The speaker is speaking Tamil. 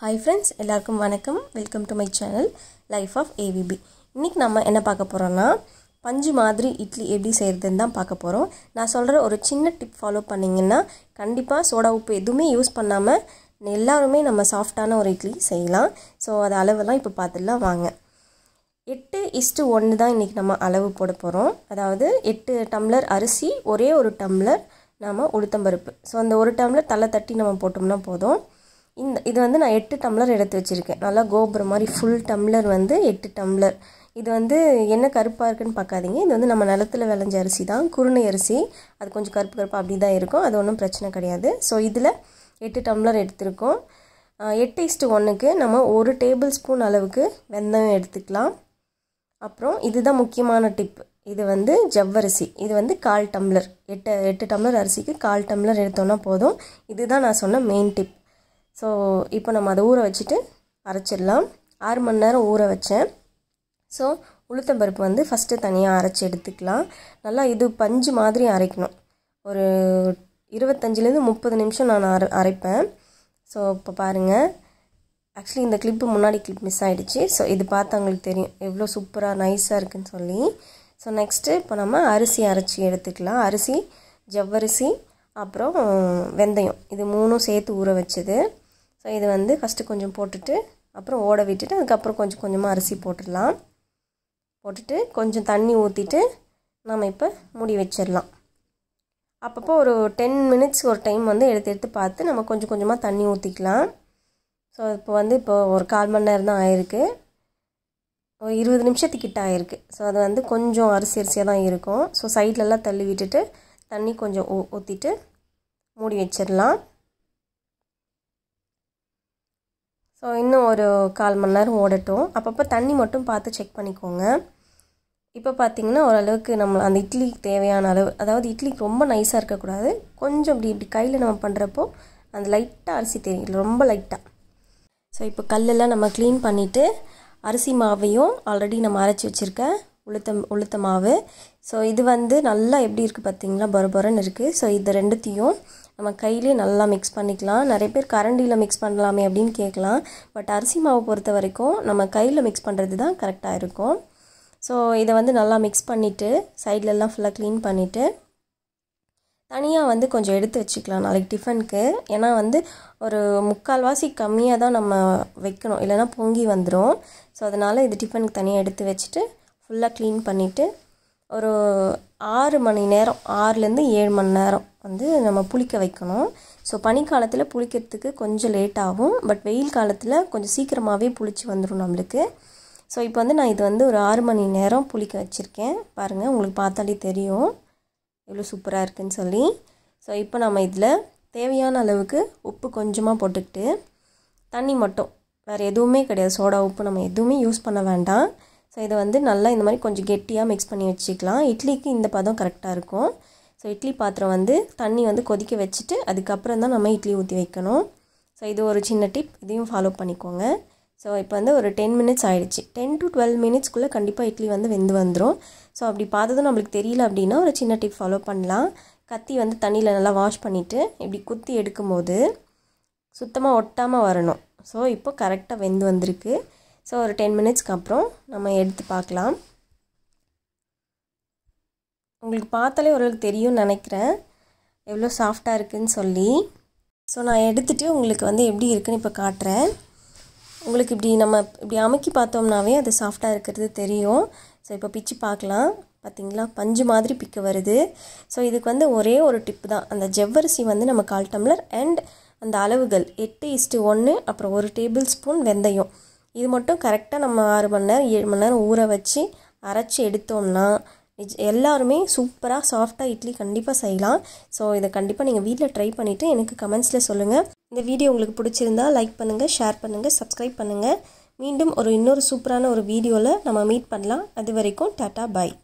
ஹாய் ஃப்ரெண்ட்ஸ் எல்லாருக்கும் வணக்கம் welcome to my channel life of AVP இன்றைக்கி நம்ம என்ன பார்க்க போகிறோன்னா பஞ்சு மாதிரி இட்லி எப்படி செய்கிறதுன்னு தான் பார்க்க போகிறோம் நான் சொல்கிற ஒரு சின்ன டிப் ஃபாலோ பண்ணிங்கன்னா கண்டிப்பாக சோடா உப்பு எதுவுமே யூஸ் பண்ணாமல் எல்லாருமே நம்ம சாஃப்டான ஒரு இட்லி செய்யலாம் ஸோ அது அளவெல்லாம் இப்போ பார்த்துடலாம் வாங்க எட்டு இஸ்ட்டு ஒன்று தான் இன்றைக்கி நம்ம அளவு போட போகிறோம் அதாவது எட்டு டம்ளர் அரிசி ஒரே ஒரு டம்ளர் நாம் உளுத்தம்பருப்பு ஸோ அந்த ஒரு டம்ளர் தலை தட்டி நம்ம போட்டோம்னா போதும் இந்த இது வந்து நான் எட்டு டம்ளர் எடுத்து வச்சுருக்கேன் நல்லா கோபுரம் மாதிரி ஃபுல் டம்ளர் வந்து எட்டு டம்ளர் இது வந்து என்ன கருப்பாக இருக்குன்னு பார்க்காதீங்க இது வந்து நம்ம நிலத்தில் விளைஞ்ச அரிசி தான் குருணை அரிசி அது கொஞ்சம் கருப்பு கருப்பாக அப்படி தான் இருக்கும் அது ஒன்றும் பிரச்சனை கிடையாது ஸோ இதில் எட்டு டம்ளர் எடுத்திருக்கோம் எட்டு இஸ்ட்டு ஒன்றுக்கு நம்ம ஒரு டேபிள் ஸ்பூன் அளவுக்கு வெந்தயம் எடுத்துக்கலாம் அப்புறம் இதுதான் முக்கியமான டிப் இது வந்து ஜவ்வரிசி இது வந்து கால் டம்ளர் எட்டு எட்டு டம்ளர் அரிசிக்கு கால் டம்ளர் எடுத்தோன்னா போதும் இதுதான் நான் சொன்ன மெயின் டிப் ஸோ இப்போ நம்ம அதை ஊற வச்சுட்டு அரைச்சிடலாம் ஆறு மணி நேரம் ஊற வச்சேன் ஸோ உளுத்தம்பருப்பு வந்து ஃபஸ்ட்டு தனியாக அரைச்சி எடுத்துக்கலாம் நல்லா இது பஞ்சு மாதிரி அரைக்கணும் ஒரு இருபத்தஞ்சிலேருந்து முப்பது நிமிஷம் நான் அரை அரைப்பேன் ஸோ இப்போ பாருங்கள் ஆக்சுவலி இந்த கிளிப்பு முன்னாடி கிளிப் மிஸ் ஆகிடுச்சு ஸோ இது பார்த்து அவங்களுக்கு தெரியும் எவ்வளோ சூப்பராக நைஸாக இருக்குன்னு சொல்லி ஸோ நெக்ஸ்ட்டு இப்போ நம்ம அரிசி அரைச்சி எடுத்துக்கலாம் அரிசி ஜவ்வரிசி அப்புறம் வெந்தயம் இது மூணும் சேர்த்து ஊற வச்சது ஸோ இது வந்து ஃபஸ்ட்டு கொஞ்சம் போட்டுட்டு அப்புறம் ஓட விட்டுட்டு அதுக்கப்புறம் கொஞ்சம் கொஞ்சமாக அரிசி போட்டுடலாம் போட்டுட்டு கொஞ்சம் தண்ணி ஊற்றிட்டு நம்ம இப்போ மூடி வச்சிடலாம் அப்பப்போ ஒரு டென் மினிட்ஸ் ஒரு டைம் வந்து எடுத்து எடுத்து பார்த்து நம்ம கொஞ்சம் கொஞ்சமாக தண்ணி ஊற்றிக்கலாம் ஸோ இப்போ வந்து இப்போ ஒரு கால் மணி நேரம் தான் ஆயிருக்கு ஒரு இருபது நிமிஷத்துக்கிட்ட ஆயிருக்கு ஸோ அது வந்து கொஞ்சம் அரிசி அரிசியாக தான் இருக்கும் ஸோ சைட்லலாம் தள்ளி விட்டுட்டு தண்ணி கொஞ்சம் ஊ ஊற்றிட்டு மூடி வச்சிடலாம் இன்னும் ஒரு கால் மணி நேரம் ஓடட்டும் அப்பப்போ தண்ணி மட்டும் பார்த்து செக் பண்ணிக்கோங்க இப்போ பார்த்திங்கன்னா ஓரளவுக்கு நம்ம அந்த இட்லிக்கு தேவையான அளவு அதாவது இட்லிக்கு ரொம்ப நைஸாக இருக்கக்கூடாது கொஞ்சம் இப்படி இப்படி கையில் நம்ம பண்ணுறப்போ அந்த லைட்டாக அரிசி தெரியும் ரொம்ப லைட்டாக ஸோ இப்போ கல்லெல்லாம் நம்ம க்ளீன் பண்ணிவிட்டு அரிசி மாவையும் ஆல்ரெடி நம்ம அரைச்சி வச்சுருக்கேன் உளுத்த உளுத்த மாவு ஸோ இது வந்து நல்லா எப்படி இருக்குது பார்த்திங்களா பரபரன்னு இருக்குது ஸோ இது ரெண்டுத்தையும் நம்ம கையிலே நல்லா மிக்ஸ் பண்ணிக்கலாம் நிறைய பேர் கரண்டியில் மிக்ஸ் பண்ணலாமே அப்படின்னு கேட்கலாம் பட் அரிசி மாவு பொறுத்த வரைக்கும் நம்ம கையில் மிக்ஸ் பண்ணுறது தான் கரெக்டாக இருக்கும் ஸோ இதை வந்து நல்லா மிக்ஸ் பண்ணிவிட்டு சைட்லெல்லாம் ஃபுல்லாக க்ளீன் பண்ணிவிட்டு தனியாக வந்து கொஞ்சம் எடுத்து வச்சுக்கலாம் நாளைக்கு டிஃபனுக்கு ஏன்னா வந்து ஒரு முக்கால்வாசி கம்மியாக தான் நம்ம வைக்கணும் இல்லைனா பொங்கி வந்துடும் ஸோ அதனால் இது டிஃபனுக்கு தனியாக எடுத்து வச்சுட்டு ஃபுல்லாக க்ளீன் பண்ணிவிட்டு ஒரு ஆறு மணி நேரம் ஆறுலேருந்து ஏழு மணி நேரம் வந்து நம்ம புளிக்க வைக்கணும் ஸோ பனிக்காலத்தில் புளிக்கிறதுக்கு கொஞ்சம் லேட் ஆகும் பட் வெயில் காலத்தில் கொஞ்சம் சீக்கிரமாகவே புளிச்சு வந்துடும் நம்மளுக்கு ஸோ இப்போ வந்து நான் இது வந்து ஒரு ஆறு மணி நேரம் புளிக்க வச்சுருக்கேன் பாருங்கள் உங்களுக்கு பார்த்தாலே தெரியும் எவ்வளோ சூப்பராக இருக்குதுன்னு சொல்லி ஸோ இப்போ நம்ம இதில் தேவையான அளவுக்கு உப்பு கொஞ்சமாக போட்டுக்கிட்டு தண்ணி மட்டும் வேறு எதுவுமே கிடையாது சோடா உப்பு நம்ம எதுவுமே யூஸ் பண்ண வேண்டாம் ஸோ இதை வந்து நல்லா இந்த மாதிரி கொஞ்சம் கெட்டியாக மிக்ஸ் பண்ணி வச்சுக்கலாம் இட்லிக்கு இந்த பதம் கரெக்டாக இருக்கும் ஸோ இட்லி பாத்திரம் வந்து தண்ணி வந்து கொதிக்க வச்சுட்டு அதுக்கப்புறம் தான் நம்ம இட்லி ஊற்றி வைக்கணும் ஸோ இது ஒரு சின்ன டிப் இதையும் ஃபாலோ பண்ணிக்கோங்க ஸோ இப்போ வந்து ஒரு டென் மினிட்ஸ் ஆகிடுச்சு டென் டு டுவெல் மினிட்ஸ்க்குள்ளே கண்டிப்பாக இட்லி வந்து வெந்து வந்துடும் ஸோ அப்படி பார்த்ததும் நம்மளுக்கு தெரியல அப்படின்னா ஒரு சின்ன டிப் ஃபாலோ பண்ணலாம் கத்தி வந்து தண்ணியில் நல்லா வாஷ் பண்ணிவிட்டு இப்படி குத்தி எடுக்கும்போது சுத்தமாக ஒட்டாமல் வரணும் ஸோ இப்போ கரெக்டாக வெந்து வந்திருக்கு ஸோ ஒரு டென் மினிட்ஸ்க்கு அப்புறம் நம்ம எடுத்து பார்க்கலாம் உங்களுக்கு பார்த்தாலே ஓரளவுக்கு தெரியும்னு நினைக்கிறேன் எவ்வளோ சாஃப்டாக இருக்குதுன்னு சொல்லி ஸோ நான் எடுத்துகிட்டு உங்களுக்கு வந்து எப்படி இருக்குன்னு இப்போ காட்டுறேன் உங்களுக்கு இப்படி நம்ம இப்படி அமுக்கி பார்த்தோம்னாவே அது சாஃப்டாக இருக்கிறது தெரியும் ஸோ இப்போ பிச்சு பார்க்கலாம் பார்த்திங்களா பஞ்சு மாதிரி பிக்க வருது ஸோ இதுக்கு வந்து ஒரே ஒரு டிப்பு தான் அந்த ஜவ்வரிசி வந்து நம்ம கால் டம்ளர் அண்ட் அந்த அளவுகள் எட்டு இஸ்ட்டு ஒன்று அப்புறம் ஒரு டேபிள் ஸ்பூன் வெந்தயம் இது மட்டும் கரெக்டாக நம்ம ஆறு மணி நேரம் ஏழு மணி நேரம் ஊற வச்சு அரைச்சி எடுத்தோம்னா நிஜ் எல்லாருமே சூப்பராக சாஃப்டாக இட்லி கண்டிப்பாக செய்யலாம் ஸோ இதை கண்டிப்பாக நீங்கள் வீட்டில் ட்ரை பண்ணிவிட்டு எனக்கு கமெண்ட்ஸில் சொல்லுங்கள் இந்த வீடியோ உங்களுக்கு பிடிச்சிருந்தா லைக் பண்ணுங்கள் ஷேர் பண்ணுங்கள் சப்ஸ்கிரைப் பண்ணுங்கள் மீண்டும் ஒரு இன்னொரு சூப்பரான ஒரு வீடியோவில் நம்ம மீட் பண்ணலாம் அது வரைக்கும் டாட்டா பாய்